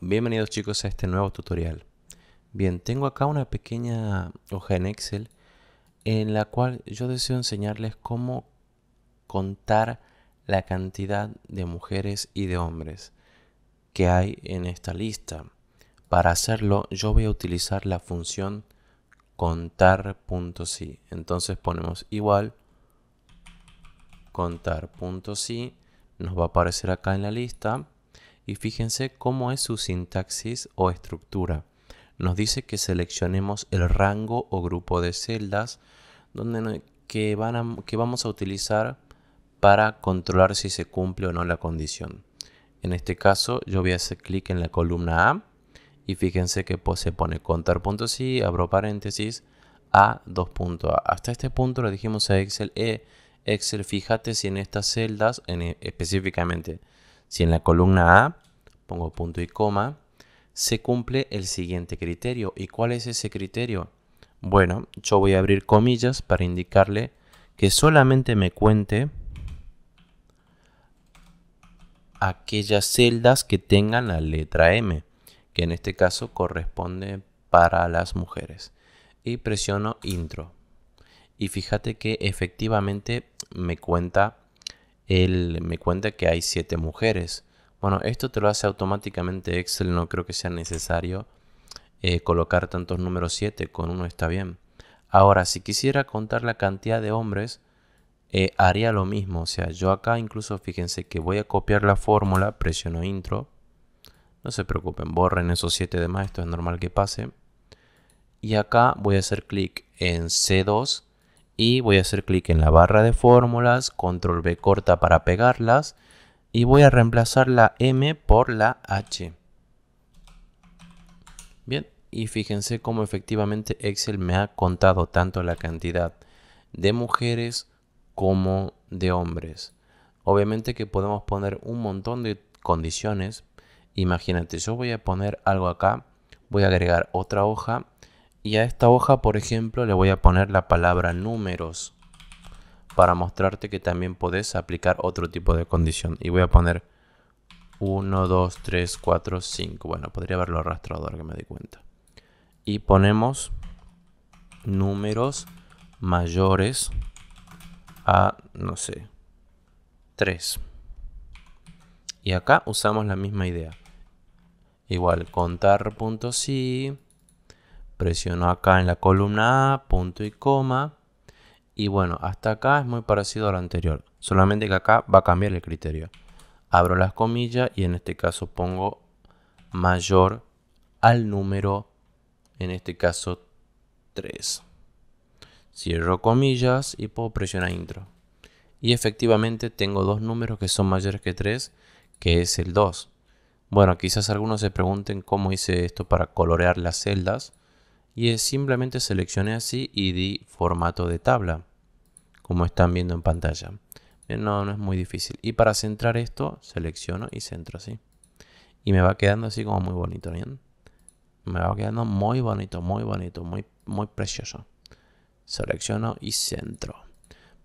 Bienvenidos chicos a este nuevo tutorial. Bien, tengo acá una pequeña hoja en Excel en la cual yo deseo enseñarles cómo contar la cantidad de mujeres y de hombres que hay en esta lista. Para hacerlo yo voy a utilizar la función contar.si. Entonces ponemos igual contar.si nos va a aparecer acá en la lista y fíjense cómo es su sintaxis o estructura. Nos dice que seleccionemos el rango o grupo de celdas donde, que, van que vamos a utilizar para controlar si se cumple o no la condición. En este caso yo voy a hacer clic en la columna A y fíjense que pues, se pone si abro paréntesis, a2.a. Hasta este punto le dijimos a Excel, E. Excel, fíjate si en estas celdas, en, e, específicamente, si en la columna A, pongo punto y coma, se cumple el siguiente criterio. ¿Y cuál es ese criterio? Bueno, yo voy a abrir comillas para indicarle que solamente me cuente aquellas celdas que tengan la letra M, que en este caso corresponde para las mujeres. Y presiono intro y fíjate que efectivamente me cuenta, me cuenta que hay siete mujeres. Bueno, esto te lo hace automáticamente Excel, no creo que sea necesario eh, colocar tantos números 7, con uno está bien. Ahora, si quisiera contar la cantidad de hombres, eh, haría lo mismo. O sea, yo acá incluso fíjense que voy a copiar la fórmula, presiono intro. No se preocupen, borren esos 7 de esto es normal que pase. Y acá voy a hacer clic en C2 y voy a hacer clic en la barra de fórmulas, control B corta para pegarlas y voy a reemplazar la M por la H. Bien, y fíjense cómo efectivamente Excel me ha contado tanto la cantidad de mujeres como de hombres. Obviamente que podemos poner un montón de condiciones. Imagínate, yo voy a poner algo acá, voy a agregar otra hoja y a esta hoja, por ejemplo, le voy a poner la palabra números para mostrarte que también podés aplicar otro tipo de condición. Y voy a poner 1, 2, 3, 4, 5. Bueno, podría haberlo arrastrado ahora que me di cuenta. Y ponemos números mayores a, no sé, 3. Y acá usamos la misma idea. Igual, contar presiono acá en la columna A, punto y coma. Y bueno, hasta acá es muy parecido al anterior, solamente que acá va a cambiar el criterio. Abro las comillas y en este caso pongo mayor al número, en este caso 3. Cierro comillas y puedo presionar intro. Y efectivamente tengo dos números que son mayores que 3, que es el 2. Bueno, quizás algunos se pregunten cómo hice esto para colorear las celdas y simplemente seleccioné así y di formato de tabla, como están viendo en pantalla. no, no es muy difícil. Y para centrar esto, selecciono y centro así. Y me va quedando así como muy bonito, ¿bien? Me va quedando muy bonito, muy bonito, muy, muy precioso. Selecciono y centro.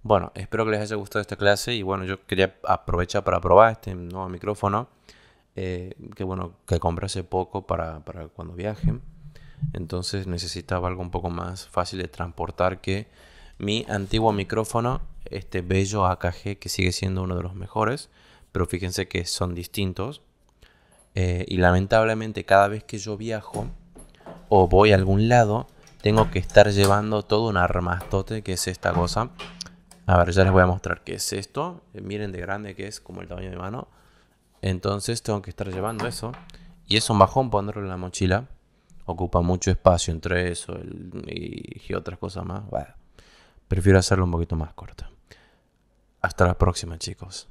Bueno, espero que les haya gustado esta clase y bueno, yo quería aprovechar para probar este nuevo micrófono. Eh, que bueno, que compré hace poco para, para cuando viajen. Entonces necesitaba algo un poco más fácil de transportar que mi antiguo micrófono, este bello AKG que sigue siendo uno de los mejores, pero fíjense que son distintos. Eh, y lamentablemente cada vez que yo viajo o voy a algún lado, tengo que estar llevando todo un armastote que es esta cosa. A ver, ya les voy a mostrar qué es esto. Eh, miren de grande que es, como el tamaño de mano. Entonces tengo que estar llevando eso. Y es un bajón ponerlo en la mochila ocupa mucho espacio entre eso y, y, otras cosas más. prefiero hacerlo un poquito más corto. Hasta la próxima, chicos.